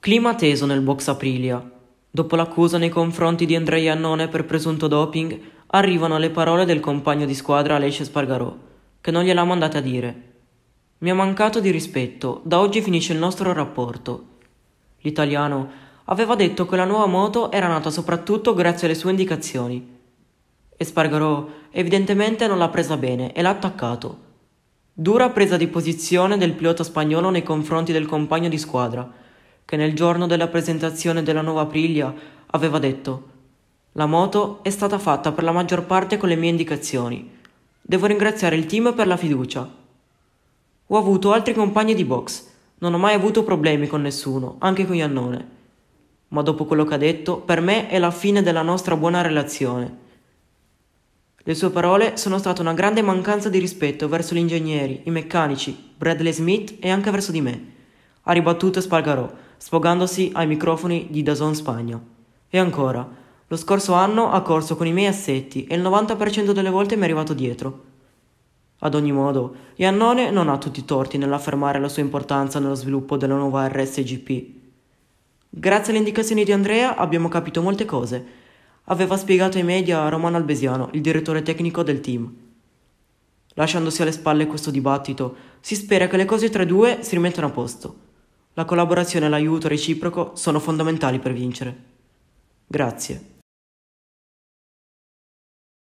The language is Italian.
Clima teso nel box Aprilia. Dopo l'accusa nei confronti di Andrea Annone per presunto doping, arrivano le parole del compagno di squadra Alessia Spargarò, che non gliel'ha mandata a dire. Mi ha mancato di rispetto, da oggi finisce il nostro rapporto. L'italiano aveva detto che la nuova moto era nata soprattutto grazie alle sue indicazioni. E Spargarò evidentemente non l'ha presa bene e l'ha attaccato. Dura presa di posizione del pilota spagnolo nei confronti del compagno di squadra, che nel giorno della presentazione della nuova Aprilia aveva detto La moto è stata fatta per la maggior parte con le mie indicazioni. Devo ringraziare il team per la fiducia. Ho avuto altri compagni di box, non ho mai avuto problemi con nessuno, anche con Iannone. Ma dopo quello che ha detto, per me è la fine della nostra buona relazione. Le sue parole sono state una grande mancanza di rispetto verso gli ingegneri, i meccanici, Bradley Smith e anche verso di me. Ha ribattuto Spalgarò, sfogandosi ai microfoni di Dazon Spagna. E ancora, lo scorso anno ha corso con i miei assetti e il 90% delle volte mi è arrivato dietro. Ad ogni modo, Iannone non ha tutti i torti nell'affermare la sua importanza nello sviluppo della nuova RSGP. Grazie alle indicazioni di Andrea abbiamo capito molte cose, aveva spiegato ai media Romano Albesiano, il direttore tecnico del team. Lasciandosi alle spalle questo dibattito, si spera che le cose tra i due si rimettano a posto la collaborazione e l'aiuto reciproco sono fondamentali per vincere. Grazie.